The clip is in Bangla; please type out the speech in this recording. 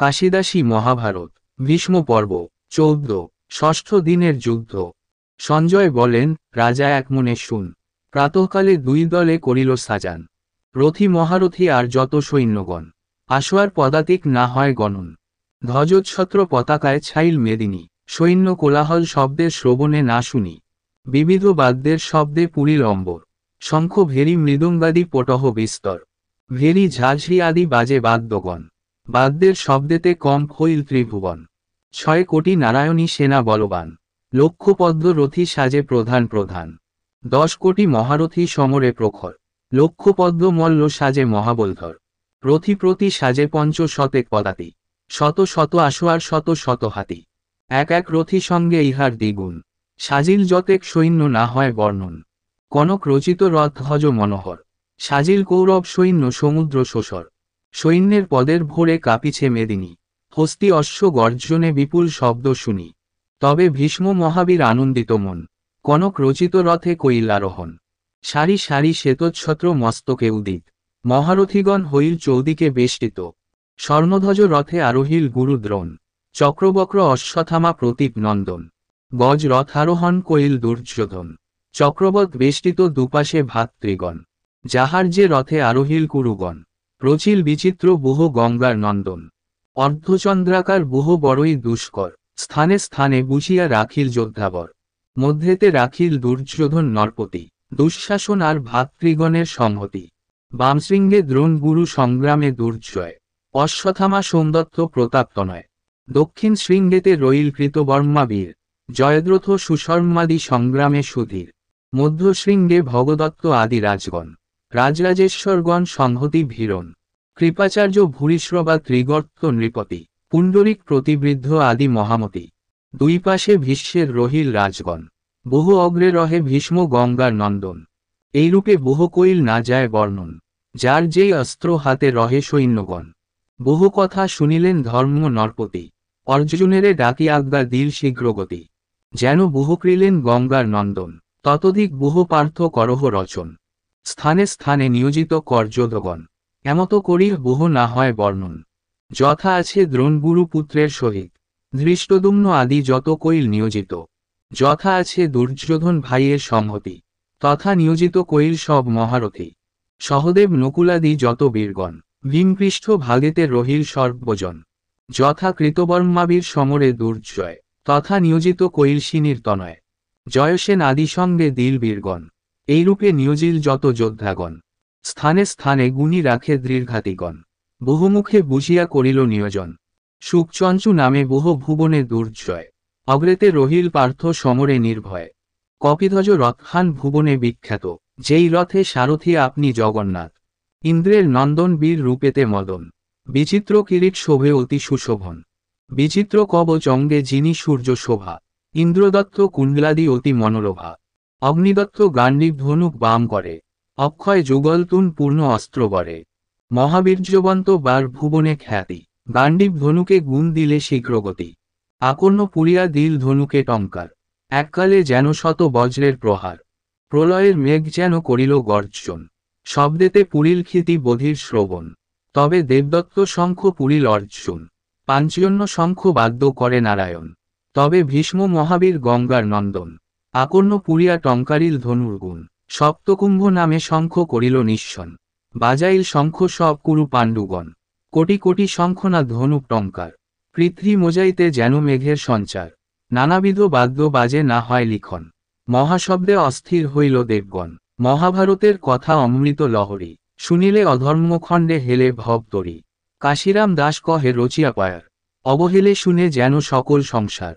কাশিদাসী মহাভারত ভীষ্ম পর্ব চৌদ্দ ষষ্ঠ দিনের যুদ্ধ সঞ্জয় বলেন রাজা এক মনে শুন প্রাতকালে দুই দলে করিল সাজান রথী মহারথী আর যত সৈন্যগণ আসোয়ার পদাতিক না হয় গণন ধ্বজচ্ছত্র পতাকায় ছাইল মেদিনী সৈন্য কোলাহল শব্দের শ্রবণে না শুনি বিবিধ বাদ্যের শব্দে পুরী লম্বর শঙ্খ ভেরি মৃদঙ্গাদি পটহ বিস্তর ভেরি ঝাঝরি আদি বাজে বাদ্যগণ বাদ্যের শব্দেতে কম খৈল ত্রিভুবন ছয় কোটি নারায়ণী সেনা বলবান লক্ষপদ্ম রথী সাজে প্রধান প্রধান দশ কোটি মহারথী সমরে প্রখর লক্ষপদ্ম মল্ল সাজে মহাবলধর প্রতি সাজে পঞ্চ শতেক পদাতি শত শত আশোয়ার শত শত হাতি এক এক রথি সঙ্গে ইহার দ্বিগুণ সাজিল যতেক সৈন্য না হয় বর্ণন কনক রচিত রথ হজ মনোহর সাজিল কৌরব সৈন্য সমুদ্র শোষর সৈন্যের পদের ভোরে কাঁপিছে মেদিনী হস্তি অশ্ব গর্জনে বিপুল শব্দ শুনি তবে ভীষ্ম মহাবীর আনন্দিত মন কনক রচিত রথে কৈলারোহণ সারি সারি শ্বেতচ্ছত্র মস্তকে উদিত মহারথীগণ হইল চৌদিকে বেষ্টিত স্বর্ণধ্বজ রথে আরোহিল গুরুদ্রোণ চক্রবক্র অশ্বথামা প্রতীপ নন্দন গজ রথারোহণ কৈল দুর্যোধন চক্রবত বেষ্টিত দুপাশে ভাতৃগণ যাহার যে রথে আরোহিল কুরুগণ রচিল বিচিত্র বহু গঙ্গার নন্দন অর্ধচন্দ্রাকার বুহ বড়ই দুষ্কর স্থানে স্থানে বুঝিয়া রাখিল যোদ্ধাবর মধ্যেতে রাখিল দুর্যোধন নরপতি দুঃশাসন আর ভাতৃগণের সংহতি বামশৃঙ্গে দ্রোণগুরু সংগ্রামে দুর্জয় অশ্বথামা সোমদত্ত নয় দক্ষিণ শৃঙ্গেতে রইল কৃতবর্মা বীর জয়দ্রথ সুশর্মাদি সংগ্রামে সুধীর মধ্য শৃঙ্গে ভগদত্ত আদি রাজগণ রাজরাজেশ্বরগণ সংহতি ভীরণ কৃপাচার্য ভূরিশ্রবা ত্রিগর্ত নৃপতি পুণ্ডরিক প্রতিবৃদ্ধ আদি মহামতি দুই পাশে ভীষ্মের রহিল রাজগণ বহু অগ্রে রহে ভীষ্ম গঙ্গার নন্দন এইরূপে বহুকৈল না যায় বর্ণন যার যেই অস্ত্র হাতে রহে সৈন্যগণ বহু কথা শুনিলেন ধর্ম নরপতি অর্জুনেরে ডাকি আজ্ঞা দিল শীঘ্রগতি যেন বহু ক্রিলেন গঙ্গার নন্দন ততধিক বহু পার্থ করহ রচন স্থানে স্থানে নিয়োজিত কর্যদগণ এমত করি বহ না হয় বর্ণন যথা আছে দ্রোণগুরু পুত্রের সহিত ধৃষ্টদুম্ন আদি যত কৈল নিয়োজিত যথা আছে দুর্যোধন ভাইয়ের সংহতি তথা নিয়োজিত কৈল সব মহারথী সহদেব নকুলাদি যত বীরগণ ভীমপৃষ্ঠ ভাগেতে রহিল সর্বজন যথা কৃতবর্মাবীর সমরে দুর্জয় তথা নিয়োজিত কৈলসিনীর তনয় জয়সেন আদি সঙ্গে দিল বীরগণ এইরূপে নিয়োজিল যত যোদ্ধাগণ স্থানে স্থানে গুণী রাখে দৃঢ়ঘাতিগণ বহুমুখে বুঝিয়া করিল নিয়োজন সুখচঞ্চু নামে বহু ভুবনে দুর্জয় অগ্রেতে রহিল পার্থ সমরে নির্ভয় কপিধ্বজ রথখান ভুবনে বিখ্যাত যেই রথে সারথি আপনি জগন্নাথ ইন্দ্রের নন্দন বীর রূপেতে মদন বিচিত্র কিরিট শোভে অতি সুশোভন বিচিত্র কব চঙ্গে যিনি সূর্য শোভা ইন্দ্রদত্ত কুণ্ডলাদি অতি মনোলোভা অগ্নিদত্ত গান্ডীব ধনুক বাম করে অক্ষয় যুগলতুন পূর্ণ অস্ত্র গড়ে মহাবীর্যবন্ত বার ভুবনে খ্যাতি গান্ডীব ধনুকে গুণ দিলে শীঘ্রগতি আকর্ণ পুরিয়া দিল ধনুকে টঙ্কার এককালে যেন শত বজ্রের প্রহার প্রলয়ের মেঘ যেন করিল গর্জন শব্দেতে পুরিল ক্ষিতি বধির শ্রবণ তবে দেবদত্ত শঙ্খ পুরীল অর্জুন পাঞ্চজন্য শঙ্খ বাদ্য করে নারায়ণ তবে ভীষ্ম মহাবীর গঙ্গার নন্দন আকর্ণ পুরিয়া টঙ্কারিল ধনুর্গুণ সপ্তকুম্ভ নামে শঙ্খ করিল নিঃসন বাজাইল শঙ্খ সব কুরু পাণ্ডুগণ কোটি কোটি শঙ্খ না ধনুক টঙ্কার পৃথ্বী মোজাইতে যেন মেঘের সঞ্চার নানাবিধ বাদ্য বাজে না হয় লিখন মহাশব্দে অস্থির হইল দেবগণ মহাভারতের কথা অমৃত লহরী শুনিলে অধর্মখণ্ডে হেলে তরি কাশিরাম দাস কহে রচিয়া পায়ার অবহেলে শুনে যেন সকল সংসার